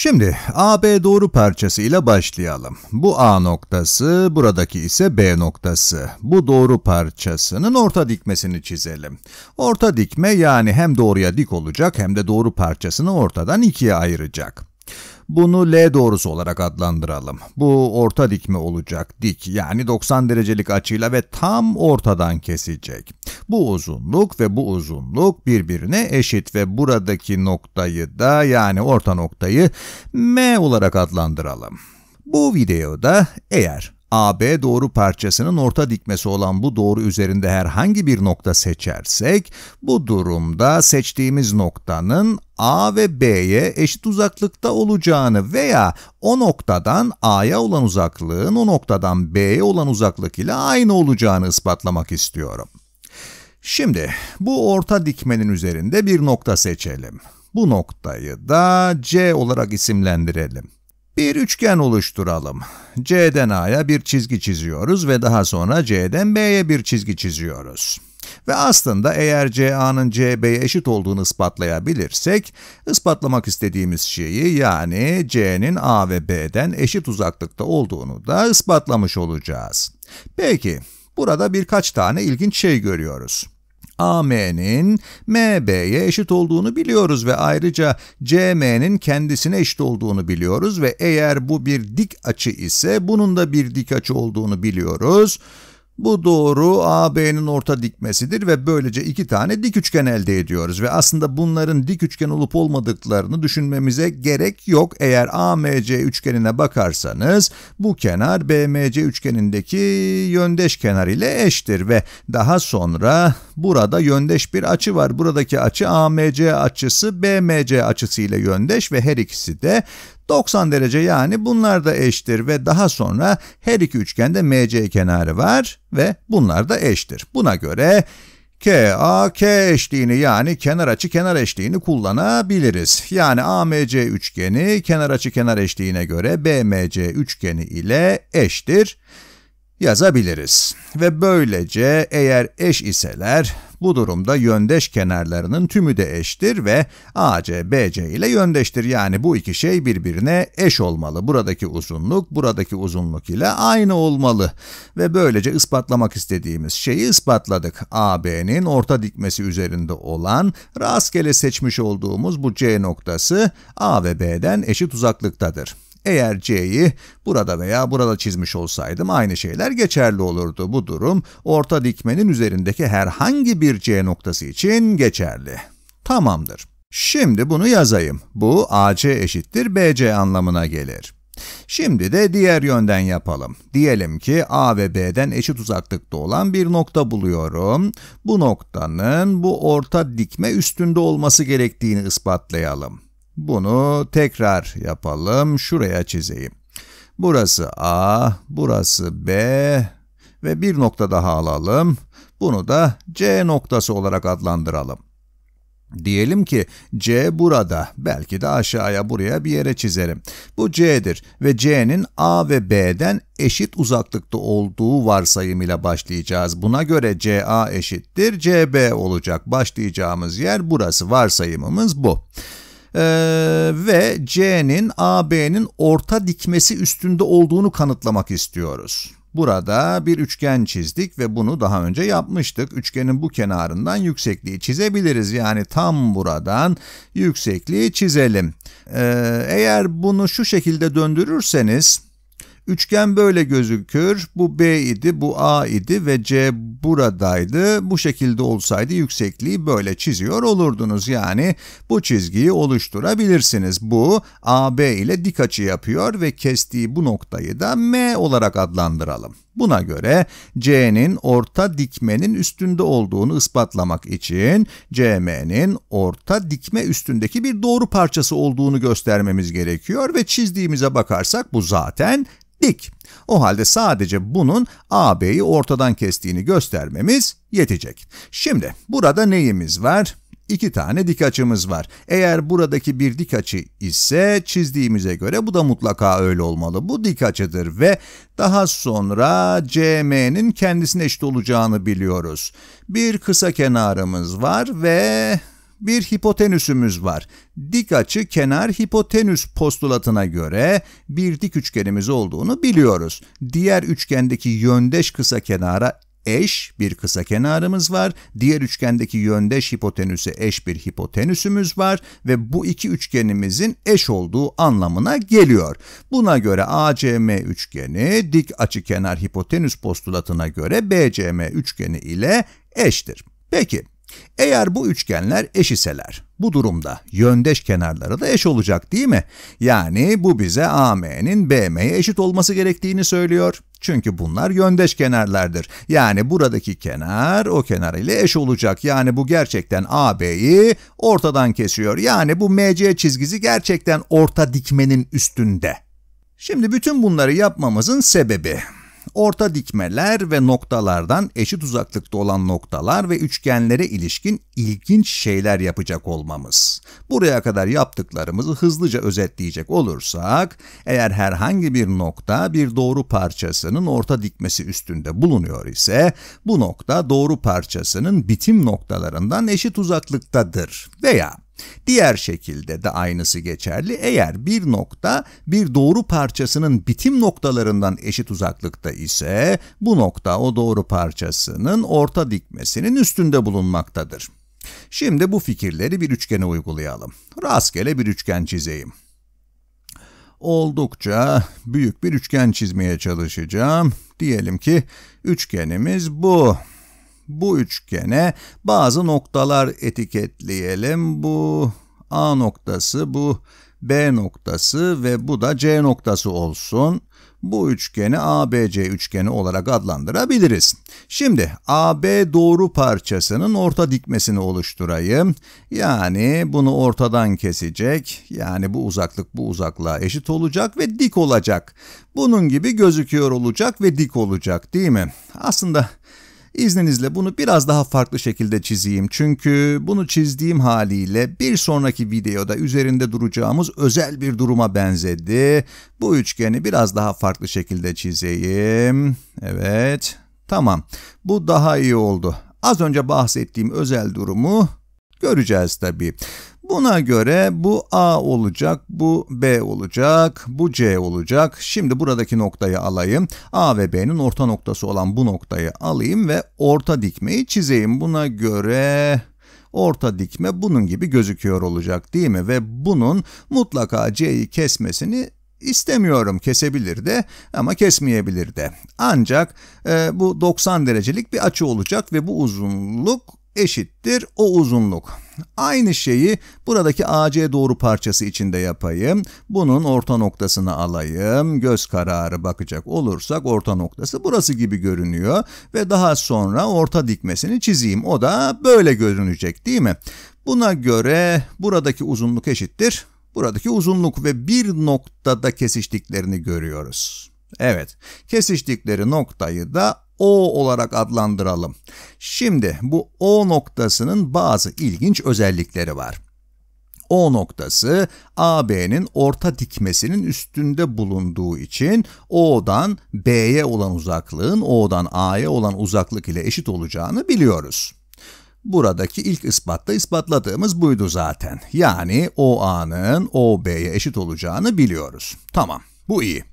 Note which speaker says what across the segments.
Speaker 1: Şimdi AB doğru parçasıyla başlayalım. Bu A noktası, buradaki ise B noktası. Bu doğru parçasının orta dikmesini çizelim. Orta dikme yani hem doğruya dik olacak hem de doğru parçasını ortadan ikiye ayıracak. Bunu L doğrusu olarak adlandıralım. Bu orta dikme olacak, dik yani 90 derecelik açıyla ve tam ortadan kesecek. Bu uzunluk ve bu uzunluk birbirine eşit ve buradaki noktayı da yani orta noktayı M olarak adlandıralım. Bu videoda eğer AB doğru parçasının orta dikmesi olan bu doğru üzerinde herhangi bir nokta seçersek, bu durumda seçtiğimiz noktanın A ve B'ye eşit uzaklıkta olacağını veya o noktadan A'ya olan uzaklığın o noktadan B'ye olan uzaklık ile aynı olacağını ispatlamak istiyorum. Şimdi bu orta dikmenin üzerinde bir nokta seçelim. Bu noktayı da C olarak isimlendirelim. Bir üçgen oluşturalım. C'den A'ya bir çizgi çiziyoruz ve daha sonra C'den B'ye bir çizgi çiziyoruz. Ve aslında eğer CA'nın CB'ye eşit olduğunu ispatlayabilirsek, ispatlamak istediğimiz şeyi yani C'nin A ve B'den eşit uzaklıkta olduğunu da ispatlamış olacağız. Peki, burada birkaç tane ilginç şey görüyoruz. AM'nin MB'ye eşit olduğunu biliyoruz ve ayrıca CM'nin kendisine eşit olduğunu biliyoruz ve eğer bu bir dik açı ise bunun da bir dik açı olduğunu biliyoruz. Bu doğru AB'nin orta dikmesidir ve böylece iki tane dik üçgen elde ediyoruz ve aslında bunların dik üçgen olup olmadıklarını düşünmemize gerek yok. Eğer AMC üçgenine bakarsanız bu kenar BMC üçgenindeki yöndeş kenar ile eşittir ve daha sonra Burada yöndeş bir açı var. Buradaki açı AMC açısı BMC açısı ile yöndeş ve her ikisi de 90 derece yani bunlar da eştir ve daha sonra her iki üçgende MC kenarı var ve bunlar da eştir. Buna göre KAK eşliğini yani kenar açı kenar eşliğini kullanabiliriz. Yani AMC üçgeni kenar açı kenar eşliğine göre BMC üçgeni ile eştir yazabiliriz. Ve böylece eğer eş iseler bu durumda yöndeş kenarlarının tümü de eştir ve AC, BC ile yöndeştir. Yani bu iki şey birbirine eş olmalı. Buradaki uzunluk, buradaki uzunluk ile aynı olmalı. Ve böylece ispatlamak istediğimiz şeyi ispatladık. AB'nin orta dikmesi üzerinde olan, rastgele seçmiş olduğumuz bu C noktası A ve B'den eşit uzaklıktadır. Eğer C'yi burada veya burada çizmiş olsaydım aynı şeyler geçerli olurdu. Bu durum orta dikmenin üzerindeki herhangi bir C noktası için geçerli. Tamamdır. Şimdi bunu yazayım. Bu AC eşittir BC anlamına gelir. Şimdi de diğer yönden yapalım. Diyelim ki A ve B'den eşit uzaklıkta olan bir nokta buluyorum. Bu noktanın bu orta dikme üstünde olması gerektiğini ispatlayalım. Bunu tekrar yapalım. Şuraya çizeyim. Burası A, burası B ve bir nokta daha alalım. Bunu da C noktası olarak adlandıralım. Diyelim ki C burada, belki de aşağıya buraya bir yere çizerim. Bu C'dir ve C'nin A ve B'den eşit uzaklıkta olduğu varsayım ile başlayacağız. Buna göre CA eşittir, CB olacak. Başlayacağımız yer burası, varsayımımız bu. Ee, ve C'nin AB'nin orta dikmesi üstünde olduğunu kanıtlamak istiyoruz. Burada bir üçgen çizdik ve bunu daha önce yapmıştık. Üçgenin bu kenarından yüksekliği çizebiliriz. Yani tam buradan yüksekliği çizelim. Ee, eğer bunu şu şekilde döndürürseniz Üçgen böyle gözükür. Bu B idi, bu A idi ve C buradaydı. Bu şekilde olsaydı yüksekliği böyle çiziyor olurdunuz. Yani bu çizgiyi oluşturabilirsiniz. Bu AB ile dik açı yapıyor ve kestiği bu noktayı da M olarak adlandıralım. Buna göre C'nin orta dikmenin üstünde olduğunu ispatlamak için CM'nin orta dikme üstündeki bir doğru parçası olduğunu göstermemiz gerekiyor ve çizdiğimize bakarsak bu zaten dik. O halde sadece bunun AB'yi ortadan kestiğini göstermemiz yetecek. Şimdi burada neyimiz var? iki tane dik açımız var. Eğer buradaki bir dik açı ise çizdiğimize göre bu da mutlaka öyle olmalı. Bu dik açıdır ve daha sonra CM'nin kendisine eşit olacağını biliyoruz. Bir kısa kenarımız var ve bir hipotenüsümüz var. Dik açı kenar hipotenüs postulatına göre bir dik üçgenimiz olduğunu biliyoruz. Diğer üçgendeki yöndeş kısa kenara eş bir kısa kenarımız var. Diğer üçgendeki yöndeş hipotenüse eş bir hipotenüsümüz var ve bu iki üçgenimizin eş olduğu anlamına geliyor. Buna göre ACM üçgeni dik açı kenar hipotenüs postulatına göre BCM üçgeni ile eştir. Peki eğer bu üçgenler eş eşiseler bu durumda yöndeş kenarları da eş olacak değil mi? Yani bu bize AM'nin BM'ye eşit olması gerektiğini söylüyor. Çünkü bunlar yöndeş kenarlardır. Yani buradaki kenar o kenar ile eş olacak. Yani bu gerçekten AB'yi ortadan kesiyor. Yani bu MC çizgisi gerçekten orta dikmenin üstünde. Şimdi bütün bunları yapmamızın sebebi orta dikmeler ve noktalardan eşit uzaklıkta olan noktalar ve üçgenlere ilişkin ilginç şeyler yapacak olmamız. Buraya kadar yaptıklarımızı hızlıca özetleyecek olursak, eğer herhangi bir nokta bir doğru parçasının orta dikmesi üstünde bulunuyor ise, bu nokta doğru parçasının bitim noktalarından eşit uzaklıktadır veya Diğer şekilde de aynısı geçerli. Eğer bir nokta bir doğru parçasının bitim noktalarından eşit uzaklıkta ise bu nokta o doğru parçasının orta dikmesinin üstünde bulunmaktadır. Şimdi bu fikirleri bir üçgene uygulayalım. Rastgele bir üçgen çizeyim. Oldukça büyük bir üçgen çizmeye çalışacağım. Diyelim ki üçgenimiz bu. Bu üçgene bazı noktalar etiketleyelim. Bu A noktası, bu B noktası ve bu da C noktası olsun. Bu üçgeni ABC üçgeni olarak adlandırabiliriz. Şimdi AB doğru parçasının orta dikmesini oluşturayım. Yani bunu ortadan kesecek. Yani bu uzaklık bu uzaklığa eşit olacak ve dik olacak. Bunun gibi gözüküyor olacak ve dik olacak değil mi? Aslında İzninizle bunu biraz daha farklı şekilde çizeyim. Çünkü bunu çizdiğim haliyle bir sonraki videoda üzerinde duracağımız özel bir duruma benzedi. Bu üçgeni biraz daha farklı şekilde çizeyim. Evet. Tamam. Bu daha iyi oldu. Az önce bahsettiğim özel durumu göreceğiz tabii. Buna göre bu A olacak, bu B olacak, bu C olacak. Şimdi buradaki noktayı alayım. A ve B'nin orta noktası olan bu noktayı alayım ve orta dikmeyi çizeyim. Buna göre orta dikme bunun gibi gözüküyor olacak değil mi? Ve bunun mutlaka C'yi kesmesini istemiyorum kesebilir de ama kesmeyebilir de. Ancak e, bu 90 derecelik bir açı olacak ve bu uzunluk eşittir o uzunluk. Aynı şeyi buradaki AC doğru parçası içinde yapayım. Bunun orta noktasını alayım. Göz kararı bakacak olursak orta noktası burası gibi görünüyor. Ve daha sonra orta dikmesini çizeyim. O da böyle görünecek değil mi? Buna göre buradaki uzunluk eşittir. Buradaki uzunluk ve bir noktada kesiştiklerini görüyoruz. Evet, kesiştikleri noktayı da o olarak adlandıralım. Şimdi bu O noktasının bazı ilginç özellikleri var. O noktası AB'nin orta dikmesinin üstünde bulunduğu için O'dan B'ye olan uzaklığın O'dan A'ya olan uzaklık ile eşit olacağını biliyoruz. Buradaki ilk ispatta ispatladığımız buydu zaten. Yani OA'nın OB'ye eşit olacağını biliyoruz. Tamam, bu iyi.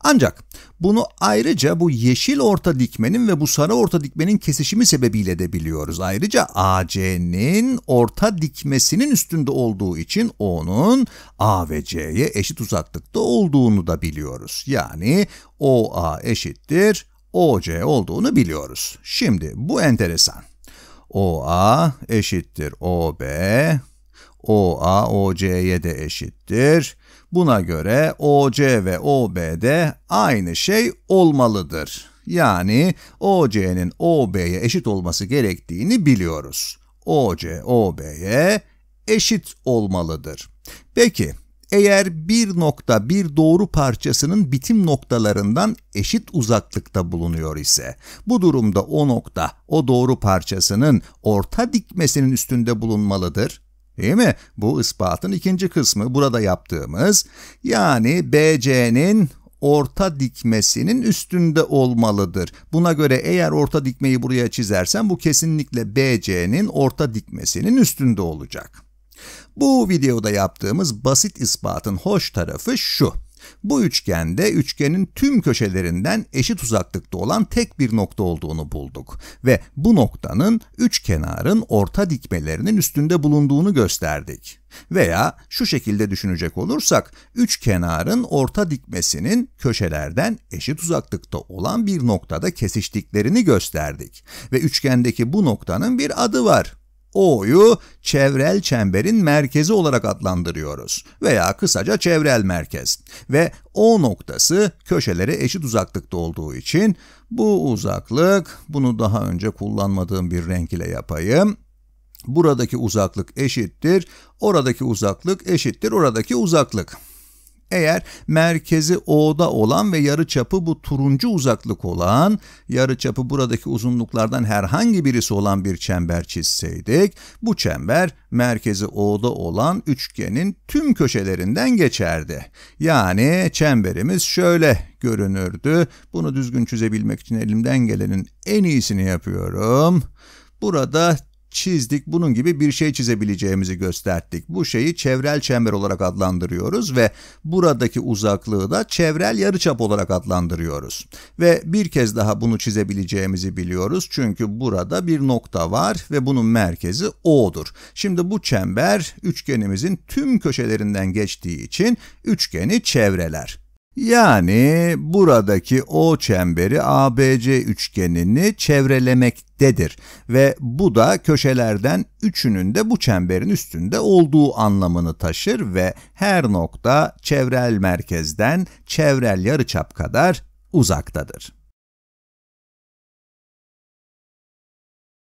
Speaker 1: Ancak bunu ayrıca bu yeşil orta dikmenin ve bu sarı orta dikmenin kesişimi sebebiyle de biliyoruz. Ayrıca AC'nin orta dikmesinin üstünde olduğu için O'nun A ve C'ye eşit uzaklıkta olduğunu da biliyoruz. Yani OA eşittir OC olduğunu biliyoruz. Şimdi bu enteresan. OA eşittir OB, OA OC'ye de eşittir. Buna göre OC ve OB'de aynı şey olmalıdır. Yani OC'nin OB'ye eşit olması gerektiğini biliyoruz. OC OB'ye eşit olmalıdır. Peki eğer bir nokta bir doğru parçasının bitim noktalarından eşit uzaklıkta bulunuyor ise, bu durumda o nokta o doğru parçasının orta dikmesinin üstünde bulunmalıdır Değil mi? Bu ispatın ikinci kısmı burada yaptığımız. Yani BC'nin orta dikmesinin üstünde olmalıdır. Buna göre eğer orta dikmeyi buraya çizersen bu kesinlikle BC'nin orta dikmesinin üstünde olacak. Bu videoda yaptığımız basit ispatın hoş tarafı şu. Bu üçgende üçgenin tüm köşelerinden eşit uzaklıkta olan tek bir nokta olduğunu bulduk ve bu noktanın üç kenarın orta dikmelerinin üstünde bulunduğunu gösterdik. Veya şu şekilde düşünecek olursak, üç kenarın orta dikmesinin köşelerden eşit uzaklıkta olan bir noktada kesiştiklerini gösterdik. Ve üçgendeki bu noktanın bir adı var. O'yu çevrel çemberin merkezi olarak adlandırıyoruz veya kısaca çevrel merkez ve O noktası köşelere eşit uzaklıkta olduğu için bu uzaklık, bunu daha önce kullanmadığım bir renk ile yapayım, buradaki uzaklık eşittir, oradaki uzaklık eşittir, oradaki uzaklık. Eğer merkezi O'da olan ve yarı çapı bu turuncu uzaklık olan, yarı çapı buradaki uzunluklardan herhangi birisi olan bir çember çizseydik, bu çember merkezi O'da olan üçgenin tüm köşelerinden geçerdi. Yani çemberimiz şöyle görünürdü. Bunu düzgün çizebilmek için elimden gelenin en iyisini yapıyorum. Burada çizdik, bunun gibi bir şey çizebileceğimizi gösterdik. Bu şeyi çevrel çember olarak adlandırıyoruz ve buradaki uzaklığı da çevrel yarıçap olarak adlandırıyoruz. Ve bir kez daha bunu çizebileceğimizi biliyoruz çünkü burada bir nokta var ve bunun merkezi O'dur. Şimdi bu çember üçgenimizin tüm köşelerinden geçtiği için üçgeni çevreler. Yani buradaki O çemberi ABC üçgenini çevrelemektedir ve bu da köşelerden üçünün de bu çemberin üstünde olduğu anlamını taşır ve her nokta çevrel merkezden çevrel yarıçap kadar uzaktadır.